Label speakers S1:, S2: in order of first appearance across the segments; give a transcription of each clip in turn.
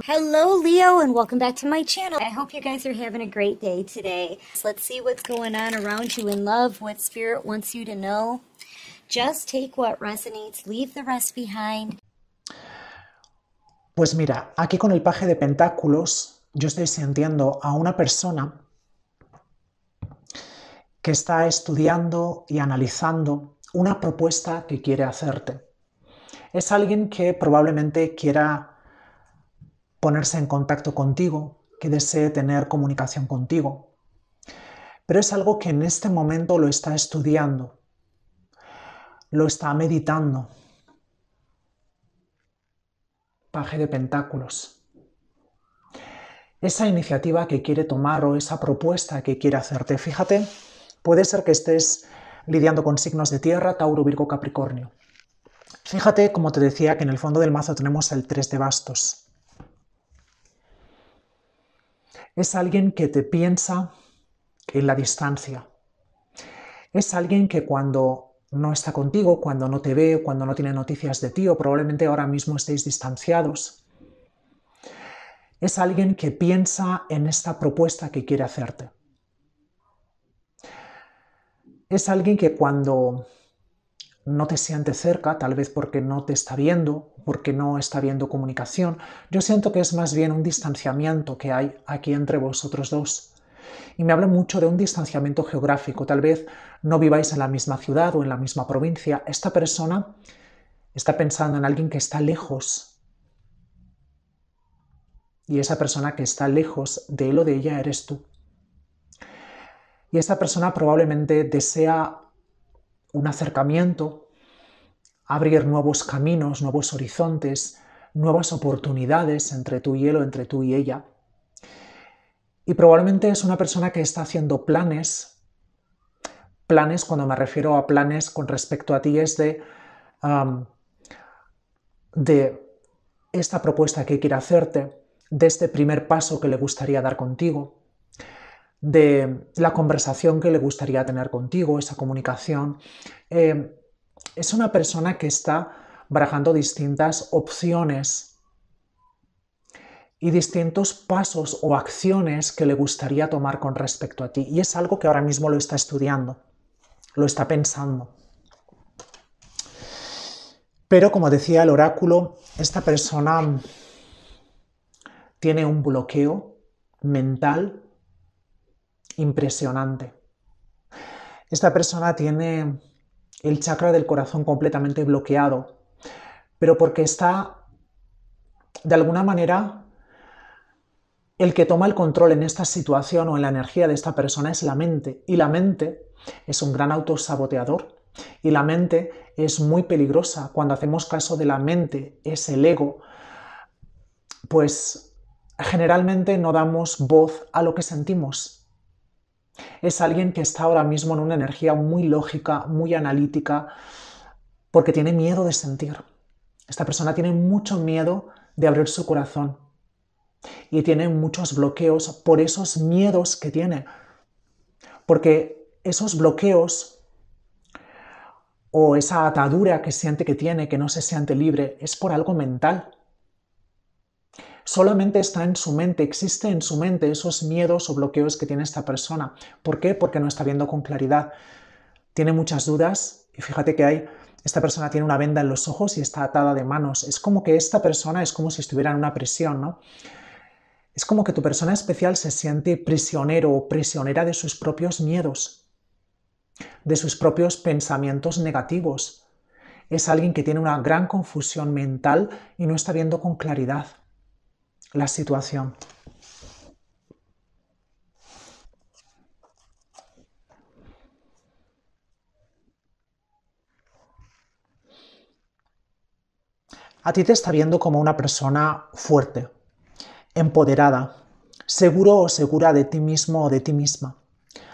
S1: Hello, Leo, and welcome back to my channel. I hope you guys are having a great day today. So let's see what's going on around you in love, what spirit wants you to know. Just take what resonates, leave the rest behind. Pues mira, aquí con el paje de pentáculos, yo estoy sintiendo a una persona que está estudiando y analizando una propuesta que quiere hacerte. Es alguien que probablemente quiera ponerse en contacto contigo, que desee tener comunicación contigo. Pero es algo que en este momento lo está estudiando, lo está meditando. Paje de Pentáculos. Esa iniciativa que quiere tomar o esa propuesta que quiere hacerte, fíjate, puede ser que estés lidiando con signos de tierra, Tauro, Virgo, Capricornio. Fíjate, como te decía, que en el fondo del mazo tenemos el 3 de bastos. Es alguien que te piensa en la distancia. Es alguien que cuando no está contigo, cuando no te ve, cuando no tiene noticias de ti o probablemente ahora mismo estéis distanciados. Es alguien que piensa en esta propuesta que quiere hacerte. Es alguien que cuando no te siente cerca, tal vez porque no te está viendo porque no está habiendo comunicación. Yo siento que es más bien un distanciamiento que hay aquí entre vosotros dos. Y me habla mucho de un distanciamiento geográfico. Tal vez no viváis en la misma ciudad o en la misma provincia. Esta persona está pensando en alguien que está lejos. Y esa persona que está lejos de él o de ella eres tú. Y esa persona probablemente desea un acercamiento, abrir nuevos caminos, nuevos horizontes, nuevas oportunidades entre tú y él o entre tú y ella. Y probablemente es una persona que está haciendo planes. Planes, cuando me refiero a planes con respecto a ti, es de, de esta propuesta que quiere hacerte, de este primer paso que le gustaría dar contigo, de la conversación que le gustaría tener contigo, esa comunicación, eh, es una persona que está barajando distintas opciones y distintos pasos o acciones que le gustaría tomar con respecto a ti. Y es algo que ahora mismo lo está estudiando, lo está pensando. Pero como decía el oráculo, esta persona tiene un bloqueo mental impresionante. Esta persona tiene el chakra del corazón completamente bloqueado, pero porque está, de alguna manera, el que toma el control en esta situación o en la energía de esta persona es la mente, y la mente es un gran autosaboteador, y la mente es muy peligrosa. Cuando hacemos caso de la mente, es el ego, pues generalmente no damos voz a lo que sentimos, es alguien que está ahora mismo en una energía muy lógica, muy analítica, porque tiene miedo de sentir. Esta persona tiene mucho miedo de abrir su corazón y tiene muchos bloqueos por esos miedos que tiene. Porque esos bloqueos o esa atadura que siente que tiene, que no se siente libre, es por algo mental solamente está en su mente, existe en su mente esos miedos o bloqueos que tiene esta persona. ¿Por qué? Porque no está viendo con claridad. Tiene muchas dudas y fíjate que hay esta persona tiene una venda en los ojos y está atada de manos. Es como que esta persona es como si estuviera en una prisión, ¿no? Es como que tu persona especial se siente prisionero o prisionera de sus propios miedos, de sus propios pensamientos negativos. Es alguien que tiene una gran confusión mental y no está viendo con claridad la situación. A ti te está viendo como una persona fuerte, empoderada, seguro o segura de ti mismo o de ti misma.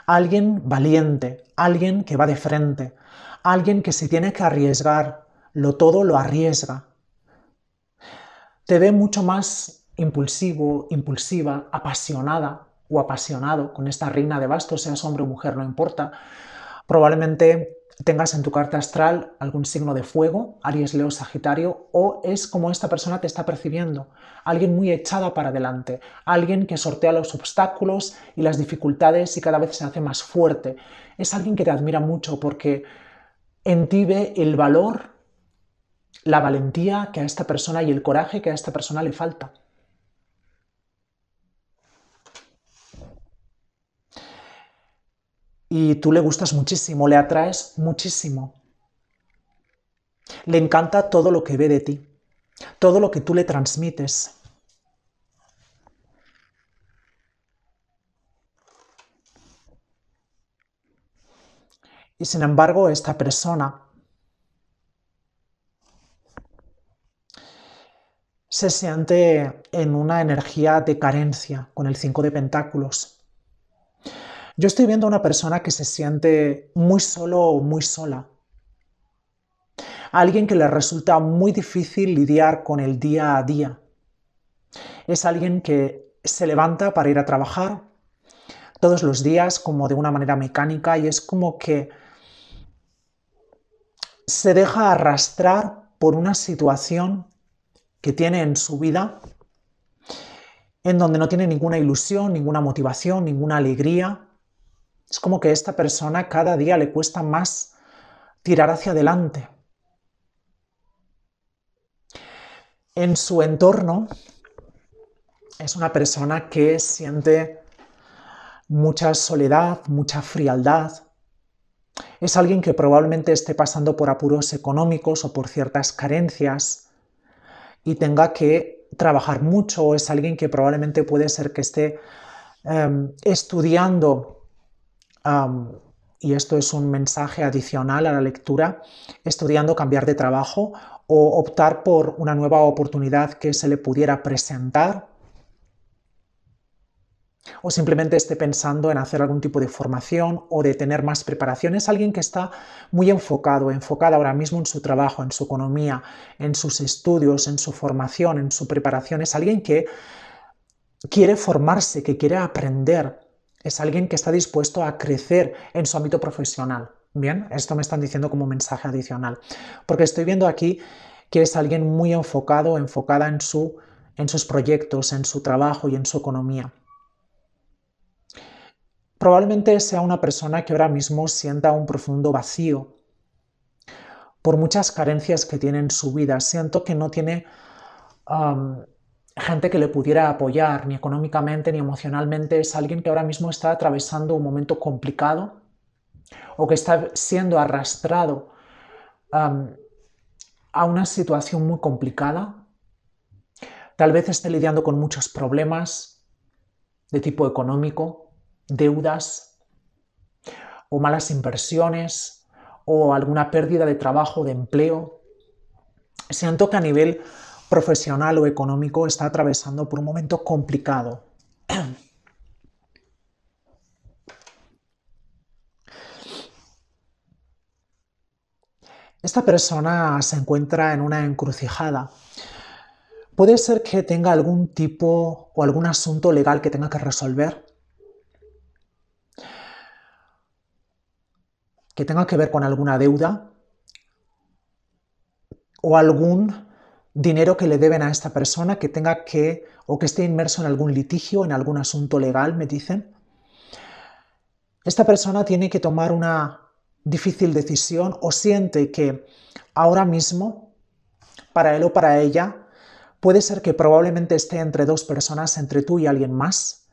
S1: Alguien valiente, alguien que va de frente, alguien que se tiene que arriesgar, lo todo lo arriesga. Te ve mucho más impulsivo, impulsiva, apasionada o apasionado con esta reina de bastos, seas hombre o mujer, no importa. Probablemente tengas en tu carta astral algún signo de fuego, Aries, Leo, Sagitario, o es como esta persona te está percibiendo, alguien muy echada para adelante, alguien que sortea los obstáculos y las dificultades y cada vez se hace más fuerte. Es alguien que te admira mucho porque en ti ve el valor, la valentía que a esta persona y el coraje que a esta persona le falta. y tú le gustas muchísimo, le atraes muchísimo. Le encanta todo lo que ve de ti, todo lo que tú le transmites. Y sin embargo, esta persona se siente en una energía de carencia con el 5 de pentáculos. Yo estoy viendo a una persona que se siente muy solo o muy sola. alguien que le resulta muy difícil lidiar con el día a día. Es alguien que se levanta para ir a trabajar todos los días como de una manera mecánica y es como que se deja arrastrar por una situación que tiene en su vida en donde no tiene ninguna ilusión, ninguna motivación, ninguna alegría, es como que a esta persona cada día le cuesta más tirar hacia adelante. En su entorno es una persona que siente mucha soledad, mucha frialdad. Es alguien que probablemente esté pasando por apuros económicos o por ciertas carencias y tenga que trabajar mucho. Es alguien que probablemente puede ser que esté em, estudiando y esto es un mensaje adicional a la lectura, estudiando cambiar de trabajo o optar por una nueva oportunidad que se le pudiera presentar o simplemente esté pensando en hacer algún tipo de formación o de tener más preparación. Es alguien que está muy enfocado, enfocada ahora mismo en su trabajo, en su economía, en sus estudios, en su formación, en su preparación. Es alguien que quiere formarse, que quiere aprender, es alguien que está dispuesto a crecer en su ámbito profesional. Bien, esto me están diciendo como mensaje adicional, porque estoy viendo aquí que es alguien muy enfocado, enfocada en, su, en sus proyectos, en su trabajo y en su economía. Probablemente sea una persona que ahora mismo sienta un profundo vacío por muchas carencias que tiene en su vida. Siento que no tiene um, gente que le pudiera apoyar, ni económicamente ni emocionalmente, es alguien que ahora mismo está atravesando un momento complicado o que está siendo arrastrado a una situación muy complicada. Tal vez esté lidiando con muchos problemas de tipo económico, deudas o malas inversiones o alguna pérdida de trabajo, de empleo. Siento que a nivel profesional o económico está atravesando por un momento complicado. Esta persona se encuentra en una encrucijada. Puede ser que tenga algún tipo o algún asunto legal que tenga que resolver, que tenga que ver con alguna deuda o algún dinero que le deben a esta persona que tenga que o que esté inmerso en algún litigio, en algún asunto legal, me dicen. Esta persona tiene que tomar una difícil decisión o siente que ahora mismo, para él o para ella, puede ser que probablemente esté entre dos personas, entre tú y alguien más,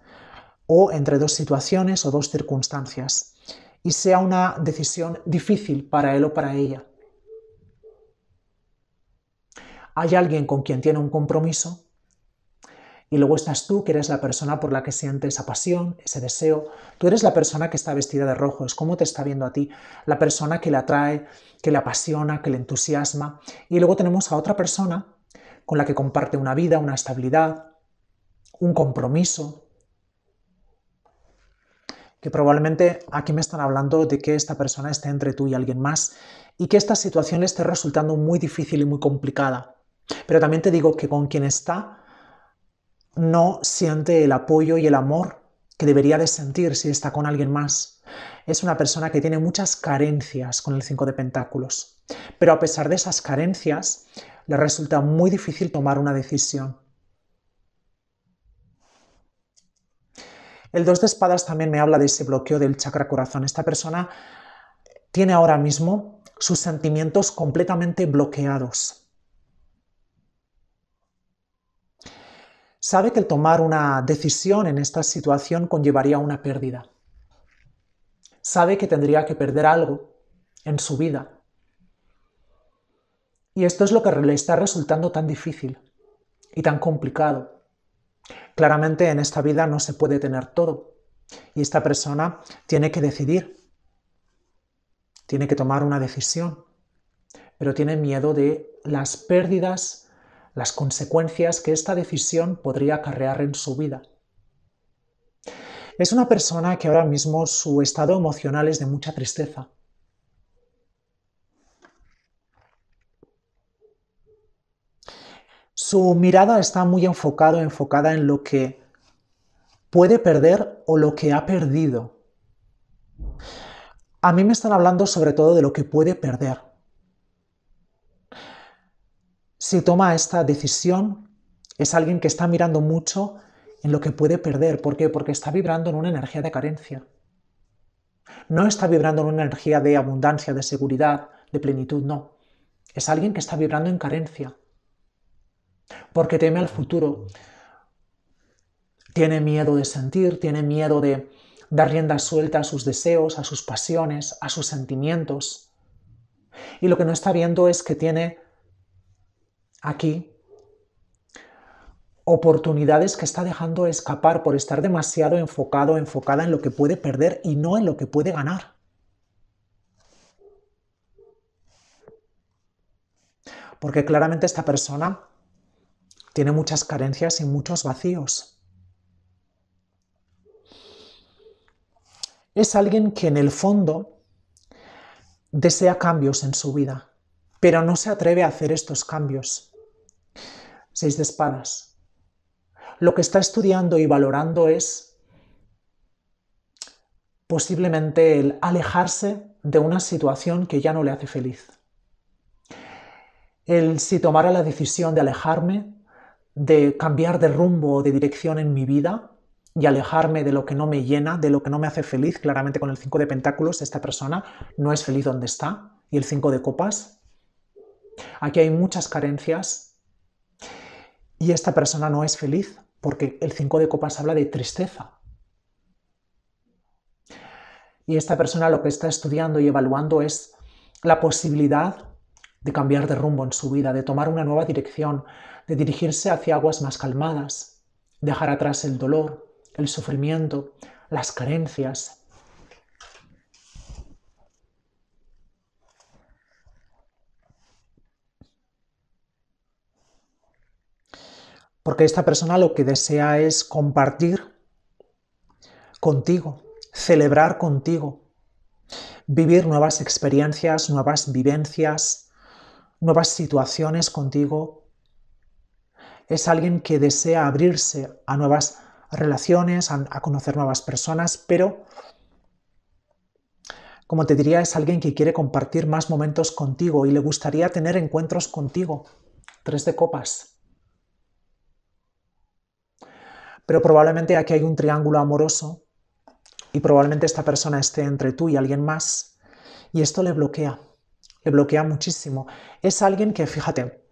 S1: o entre dos situaciones o dos circunstancias, y sea una decisión difícil para él o para ella hay alguien con quien tiene un compromiso y luego estás tú, que eres la persona por la que siente esa pasión, ese deseo. Tú eres la persona que está vestida de rojo, es cómo te está viendo a ti, la persona que le atrae, que le apasiona, que le entusiasma. Y luego tenemos a otra persona con la que comparte una vida, una estabilidad, un compromiso, que probablemente aquí me están hablando de que esta persona esté entre tú y alguien más y que esta situación le esté resultando muy difícil y muy complicada. Pero también te digo que con quien está no siente el apoyo y el amor que debería de sentir si está con alguien más. Es una persona que tiene muchas carencias con el 5 de Pentáculos. Pero a pesar de esas carencias, le resulta muy difícil tomar una decisión. El 2 de espadas también me habla de ese bloqueo del chakra corazón. Esta persona tiene ahora mismo sus sentimientos completamente bloqueados. sabe que el tomar una decisión en esta situación conllevaría una pérdida. Sabe que tendría que perder algo en su vida. Y esto es lo que le está resultando tan difícil y tan complicado. Claramente en esta vida no se puede tener todo y esta persona tiene que decidir, tiene que tomar una decisión, pero tiene miedo de las pérdidas las consecuencias que esta decisión podría acarrear en su vida. Es una persona que ahora mismo su estado emocional es de mucha tristeza. Su mirada está muy enfocado, enfocada en lo que puede perder o lo que ha perdido. A mí me están hablando sobre todo de lo que puede perder si toma esta decisión, es alguien que está mirando mucho en lo que puede perder. ¿Por qué? Porque está vibrando en una energía de carencia. No está vibrando en una energía de abundancia, de seguridad, de plenitud, no. Es alguien que está vibrando en carencia. Porque teme al futuro. Tiene miedo de sentir, tiene miedo de dar rienda suelta a sus deseos, a sus pasiones, a sus sentimientos. Y lo que no está viendo es que tiene aquí oportunidades que está dejando escapar por estar demasiado enfocado, enfocada en lo que puede perder y no en lo que puede ganar. Porque claramente esta persona tiene muchas carencias y muchos vacíos. Es alguien que en el fondo desea cambios en su vida, pero no se atreve a hacer estos cambios seis de espadas. Lo que está estudiando y valorando es posiblemente el alejarse de una situación que ya no le hace feliz. El si tomara la decisión de alejarme, de cambiar de rumbo o de dirección en mi vida y alejarme de lo que no me llena, de lo que no me hace feliz, claramente con el cinco de pentáculos esta persona no es feliz donde está y el cinco de copas. Aquí hay muchas carencias y esta persona no es feliz porque el 5 de copas habla de tristeza. Y esta persona lo que está estudiando y evaluando es la posibilidad de cambiar de rumbo en su vida, de tomar una nueva dirección, de dirigirse hacia aguas más calmadas, dejar atrás el dolor, el sufrimiento, las carencias, Porque esta persona lo que desea es compartir contigo, celebrar contigo, vivir nuevas experiencias, nuevas vivencias, nuevas situaciones contigo. Es alguien que desea abrirse a nuevas relaciones, a, conocer nuevas personas, pero, como te diría, es alguien que quiere compartir más momentos contigo y le gustaría tener encuentros contigo. Tres de copas. Pero probablemente aquí hay un triángulo amoroso y probablemente esta persona esté entre tú y alguien más y esto le bloquea, le bloquea muchísimo. Es alguien que, fíjate,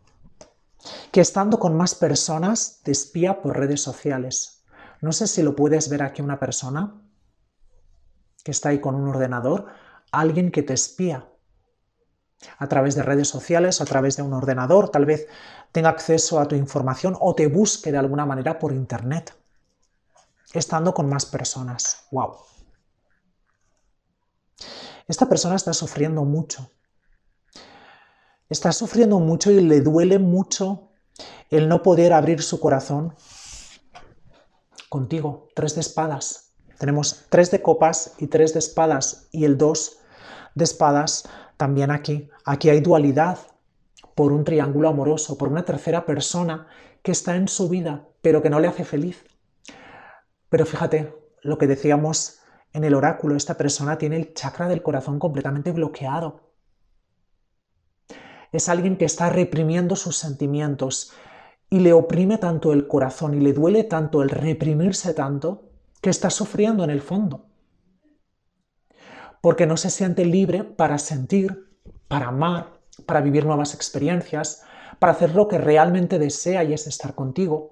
S1: que estando con más personas te espía por redes sociales. No sé si lo puedes ver aquí una persona que está ahí con un ordenador, alguien que te espía a través de redes sociales, a través de un ordenador, tal vez tenga acceso a tu información o te busque de alguna manera por Internet estando con más personas. ¡Wow! Esta persona está sufriendo mucho. Está sufriendo mucho y le duele mucho el no poder abrir su corazón contigo. Tres de espadas. Tenemos tres de copas y tres de espadas y el dos de espadas también aquí. Aquí hay dualidad por un triángulo amoroso, por una tercera persona que está en su vida, pero que no le hace feliz. Pero fíjate lo que decíamos en el oráculo, esta persona tiene el chakra del corazón completamente bloqueado. Es alguien que está reprimiendo sus sentimientos y le oprime tanto el corazón y le duele tanto el reprimirse tanto que está sufriendo en el fondo. Porque no se siente libre para sentir, para amar, para vivir nuevas experiencias, para hacer lo que realmente desea y es estar contigo,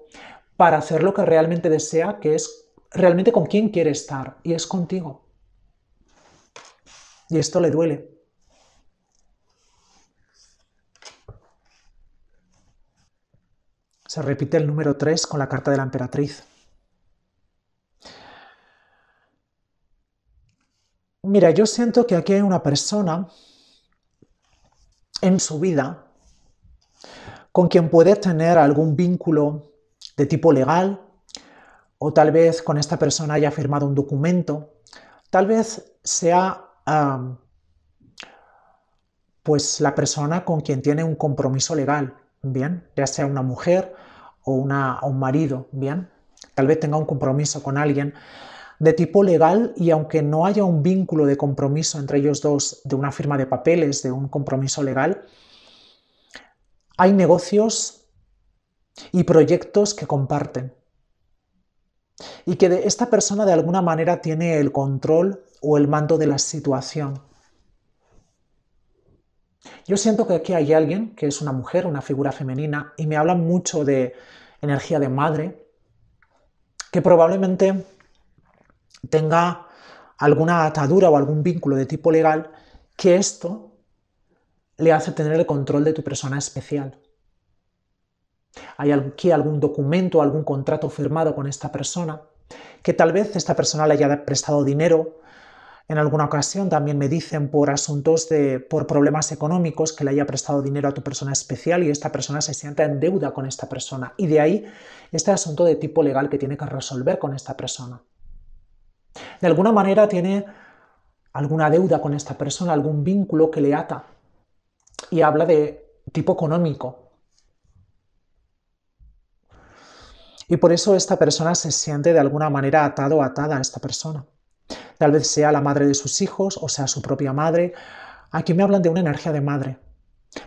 S1: para hacer lo que realmente desea que es realmente con quién quiere estar y es contigo. Y esto le duele. Se repite el número 3 con la carta de la emperatriz. Mira, yo siento que aquí hay una persona en su vida con quien puede tener algún vínculo de tipo legal, o tal vez con esta persona haya firmado un documento, tal vez sea pues la persona con quien tiene un compromiso legal, bien, ya sea una mujer o, o un marido, bien, tal vez tenga un compromiso con alguien de tipo legal y aunque no haya un vínculo de compromiso entre ellos dos, de una firma de papeles, de un compromiso legal, hay negocios y proyectos que comparten y que de esta persona de alguna manera tiene el control o el mando de la situación. Yo siento que aquí hay alguien que es una mujer, una figura femenina, y me habla mucho de energía de madre, que probablemente tenga alguna atadura o algún vínculo de tipo legal, que esto le hace tener el control de tu persona especial. ¿Hay aquí algún documento, algún contrato firmado con esta persona? Que tal vez esta persona le haya prestado dinero. En alguna ocasión también me dicen por asuntos de, por problemas económicos, que le haya prestado dinero a tu persona especial y esta persona se sienta en deuda con esta persona. Y de ahí este asunto de tipo legal que tiene que resolver con esta persona. De alguna manera tiene alguna deuda con esta persona, algún vínculo que le ata. Y habla de tipo económico, Y por eso esta persona se siente de alguna manera atado o atada a esta persona. Tal vez sea la madre de sus hijos o sea su propia madre. Aquí me hablan de una energía de madre,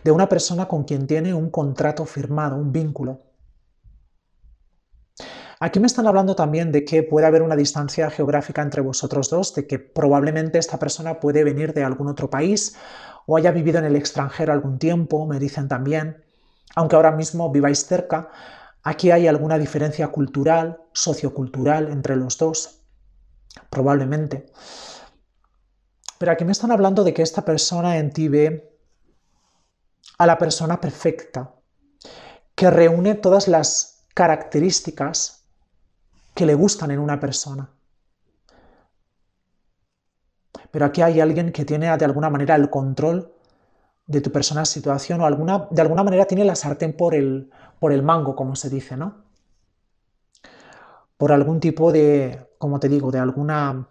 S1: de una persona con quien tiene un contrato firmado, un vínculo. Aquí me están hablando también de que puede haber una distancia geográfica entre vosotros dos, de que probablemente esta persona puede venir de algún otro país o haya vivido en el extranjero algún tiempo, me dicen también, aunque ahora mismo viváis cerca, Aquí hay alguna diferencia cultural, sociocultural entre los dos, probablemente. Pero aquí me están hablando de que esta persona en ti ve a la persona perfecta, que reúne todas las características que le gustan en una persona. Pero aquí hay alguien que tiene de alguna manera el control de tu persona situación o alguna, de alguna manera tiene la sartén por el, por el mango, como se dice, ¿no? Por algún tipo de, como te digo, de alguna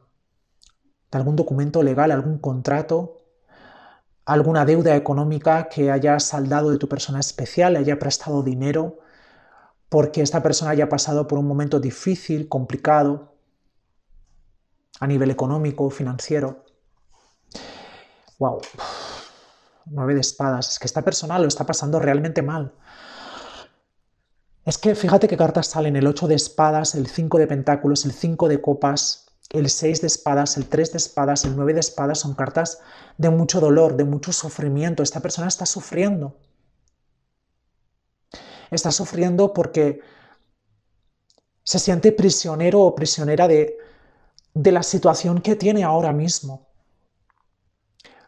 S1: de algún documento legal, algún contrato, alguna deuda económica que haya saldado de tu persona especial, haya prestado dinero, porque esta persona haya pasado por un momento difícil, complicado, a nivel económico, financiero. Wow nueve de espadas, es que esta persona lo está pasando realmente mal. Es que fíjate qué cartas salen, el 8 de espadas, el 5 de pentáculos, el 5 de copas, el 6 de espadas, el 3 de espadas, el 9 de espadas, son cartas de mucho dolor, de mucho sufrimiento. Esta persona está sufriendo. Está sufriendo porque se siente prisionero o prisionera de, de la situación que tiene ahora mismo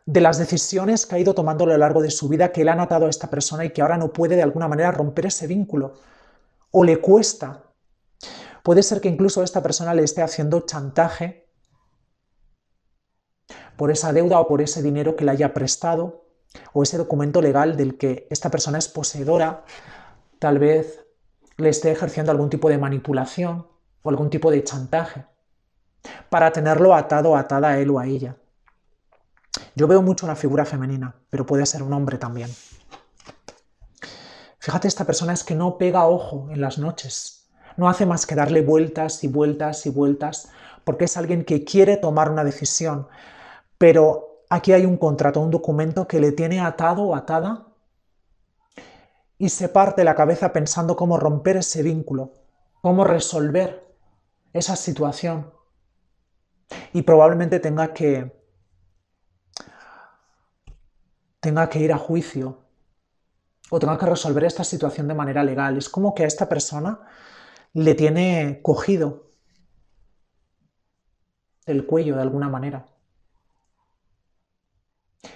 S1: de las decisiones que ha ido tomando a lo largo de su vida, que le han atado a esta persona y que ahora no puede de alguna manera romper ese vínculo o le cuesta. Puede ser que incluso esta persona le esté haciendo chantaje por esa deuda o por ese dinero que le haya prestado o ese documento legal del que esta persona es poseedora, tal vez le esté ejerciendo algún tipo de manipulación o algún tipo de chantaje para tenerlo atado atada a él o a ella. Yo veo mucho la figura femenina, pero puede ser un hombre también. Fíjate, esta persona es que no pega ojo en las noches. No hace más que darle vueltas y vueltas y vueltas, porque es alguien que quiere tomar una decisión. Pero aquí hay un contrato, un documento que le tiene atado o atada y se parte la cabeza pensando cómo romper ese vínculo, cómo resolver esa situación. Y probablemente tenga que tenga que ir a juicio o tenga que resolver esta situación de manera legal. Es como que a esta persona le tiene cogido el cuello de alguna manera.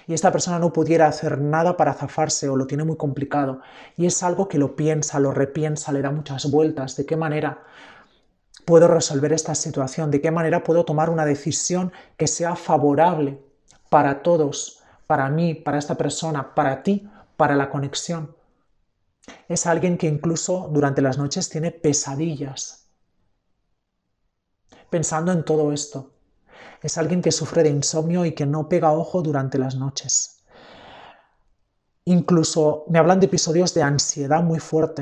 S1: Y esta persona no pudiera hacer nada para zafarse o lo tiene muy complicado. Y es algo que lo piensa, lo repiensa, le da muchas vueltas. ¿De qué manera puedo resolver esta situación? ¿De qué manera puedo tomar una decisión que sea favorable para todos? para mí, para esta persona, para ti, para la conexión. Es alguien que incluso durante las noches tiene pesadillas. Pensando en todo esto, es alguien que sufre de insomnio y que no pega ojo durante las noches. Incluso me hablan de episodios de ansiedad muy fuerte.